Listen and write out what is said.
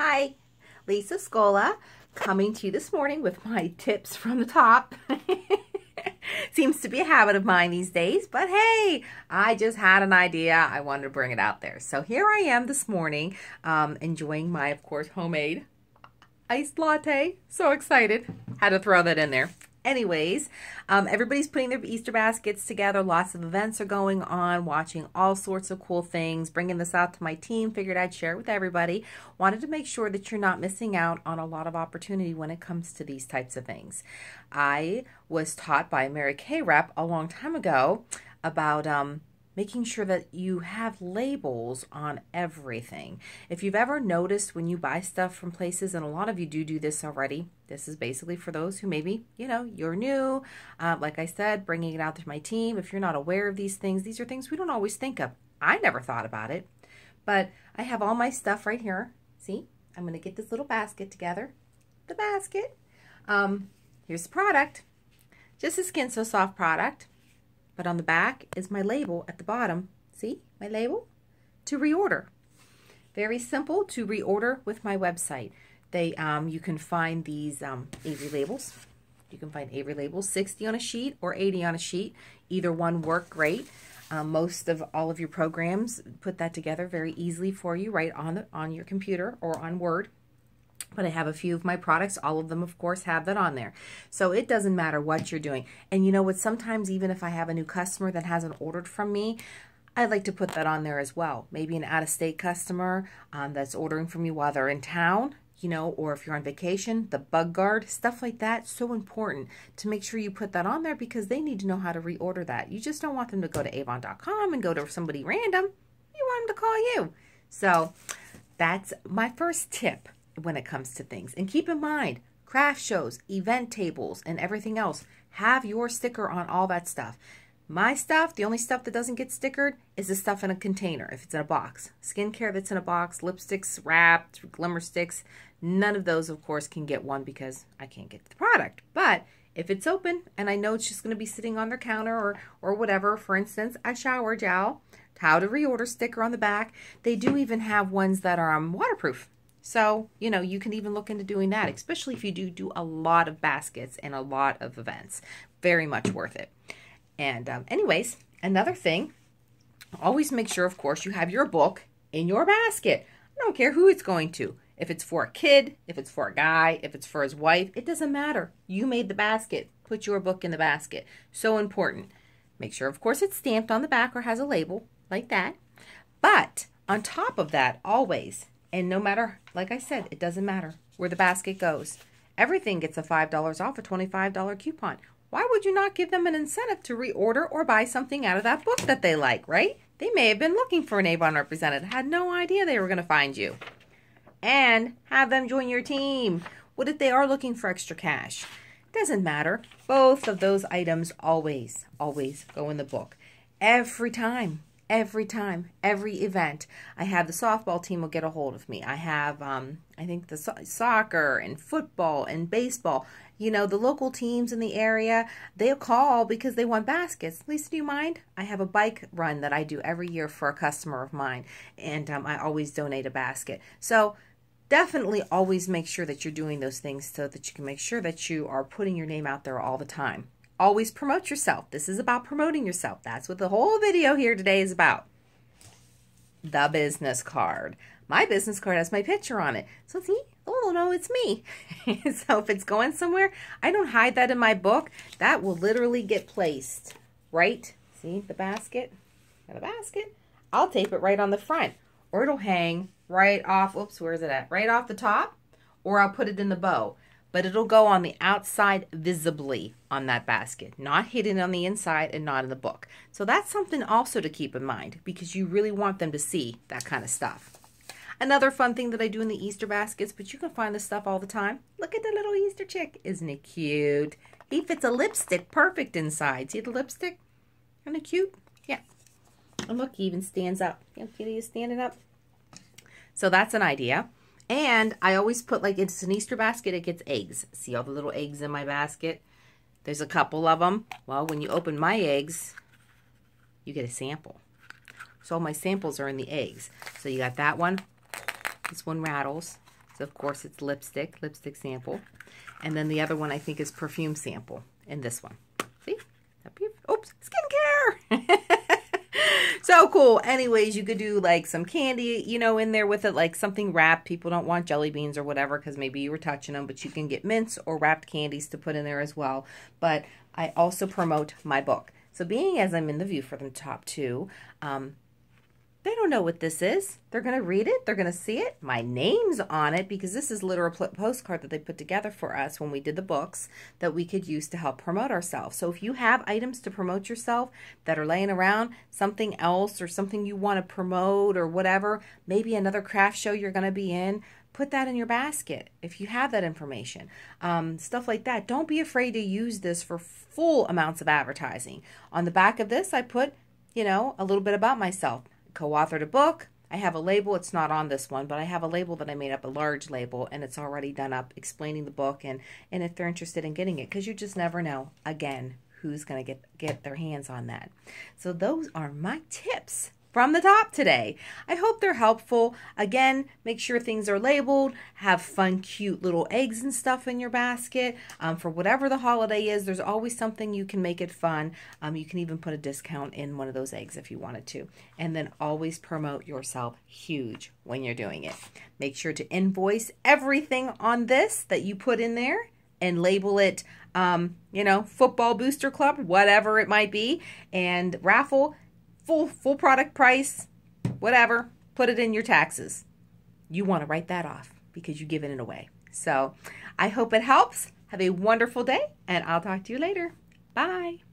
Hi, Lisa Scola coming to you this morning with my tips from the top. Seems to be a habit of mine these days, but hey, I just had an idea. I wanted to bring it out there. So here I am this morning, um, enjoying my, of course, homemade iced latte. So excited. Had to throw that in there. Anyways, um, everybody's putting their Easter baskets together. Lots of events are going on, watching all sorts of cool things. Bringing this out to my team, figured I'd share with everybody. Wanted to make sure that you're not missing out on a lot of opportunity when it comes to these types of things. I was taught by Mary K. Rep a long time ago about um, making sure that you have labels on everything. If you've ever noticed when you buy stuff from places, and a lot of you do do this already, this is basically for those who maybe, you know, you're new. Uh, like I said, bringing it out to my team. If you're not aware of these things, these are things we don't always think of. I never thought about it, but I have all my stuff right here. See, I'm going to get this little basket together. The basket. Um, here's the product. Just a Skin So Soft product. But on the back is my label at the bottom. See my label? To reorder. Very simple to reorder with my website. They, um, You can find these um, Avery labels. You can find Avery labels, 60 on a sheet or 80 on a sheet. Either one work great. Um, most of all of your programs put that together very easily for you right on, the, on your computer or on Word but I have a few of my products. All of them, of course, have that on there. So it doesn't matter what you're doing. And you know what? Sometimes even if I have a new customer that hasn't ordered from me, I'd like to put that on there as well. Maybe an out-of-state customer um, that's ordering from you while they're in town, you know, or if you're on vacation, the bug guard, stuff like that. So important to make sure you put that on there because they need to know how to reorder that. You just don't want them to go to avon.com and go to somebody random. You want them to call you. So that's my first tip when it comes to things. And keep in mind, craft shows, event tables, and everything else have your sticker on all that stuff. My stuff, the only stuff that doesn't get stickered is the stuff in a container, if it's in a box. Skincare that's in a box, lipsticks wrapped, glimmer sticks, none of those, of course, can get one because I can't get the product. But if it's open and I know it's just going to be sitting on their counter or, or whatever, for instance, a shower gel, how to reorder sticker on the back. They do even have ones that are um, waterproof so, you know, you can even look into doing that, especially if you do do a lot of baskets and a lot of events. Very much worth it. And um, anyways, another thing, always make sure, of course, you have your book in your basket. I don't care who it's going to. If it's for a kid, if it's for a guy, if it's for his wife, it doesn't matter. You made the basket. Put your book in the basket. So important. Make sure, of course, it's stamped on the back or has a label like that. But on top of that, always and no matter, like I said, it doesn't matter where the basket goes. Everything gets a $5 off a $25 coupon. Why would you not give them an incentive to reorder or buy something out of that book that they like, right? They may have been looking for an Avon representative, had no idea they were going to find you. And have them join your team. What if they are looking for extra cash? Doesn't matter. Both of those items always, always go in the book. Every time every time, every event. I have the softball team will get a hold of me. I have, um, I think, the so soccer and football and baseball. You know, the local teams in the area, they'll call because they want baskets. Lisa, do you mind? I have a bike run that I do every year for a customer of mine, and um, I always donate a basket. So, definitely always make sure that you're doing those things so that you can make sure that you are putting your name out there all the time. Always promote yourself. This is about promoting yourself. That's what the whole video here today is about. The business card. My business card has my picture on it. So see, oh no, it's me. so if it's going somewhere, I don't hide that in my book. That will literally get placed, right? See the basket? Got a basket. I'll tape it right on the front or it'll hang right off, oops, where's it at? Right off the top or I'll put it in the bow but it'll go on the outside visibly on that basket, not hidden on the inside and not in the book. So that's something also to keep in mind because you really want them to see that kind of stuff. Another fun thing that I do in the Easter baskets, but you can find this stuff all the time. Look at the little Easter chick. Isn't it cute? He fits a lipstick perfect inside. See the lipstick? Kind of cute? Yeah. And look, he even stands up. You cute he is standing up. So that's an idea. And I always put, like, it's an Easter basket, it gets eggs. See all the little eggs in my basket? There's a couple of them. Well, when you open my eggs, you get a sample. So all my samples are in the eggs. So you got that one. This one rattles. So, of course, it's lipstick, lipstick sample. And then the other one, I think, is perfume sample. And this one. See? Oops, skincare! So cool. Anyways, you could do like some candy, you know, in there with it, like something wrapped. People don't want jelly beans or whatever because maybe you were touching them, but you can get mints or wrapped candies to put in there as well. But I also promote my book. So being as I'm in the view for the top two, um, they don't know what this is. They're going to read it. They're going to see it. My name's on it because this is literal postcard that they put together for us when we did the books that we could use to help promote ourselves. So if you have items to promote yourself that are laying around, something else or something you want to promote or whatever, maybe another craft show you're going to be in, put that in your basket if you have that information. Um, stuff like that. Don't be afraid to use this for full amounts of advertising. On the back of this, I put, you know, a little bit about myself co authored a book. I have a label, it's not on this one, but I have a label that I made up, a large label, and it's already done up explaining the book and, and if they're interested in getting it, because you just never know, again, who's going to get, get their hands on that. So those are my tips from the top today. I hope they're helpful. Again, make sure things are labeled. Have fun, cute little eggs and stuff in your basket. Um, for whatever the holiday is, there's always something you can make it fun. Um, you can even put a discount in one of those eggs if you wanted to. And then always promote yourself huge when you're doing it. Make sure to invoice everything on this that you put in there and label it, um, you know, football booster club, whatever it might be, and raffle full full product price, whatever, put it in your taxes. You want to write that off because you've given it away. So I hope it helps. Have a wonderful day, and I'll talk to you later. Bye.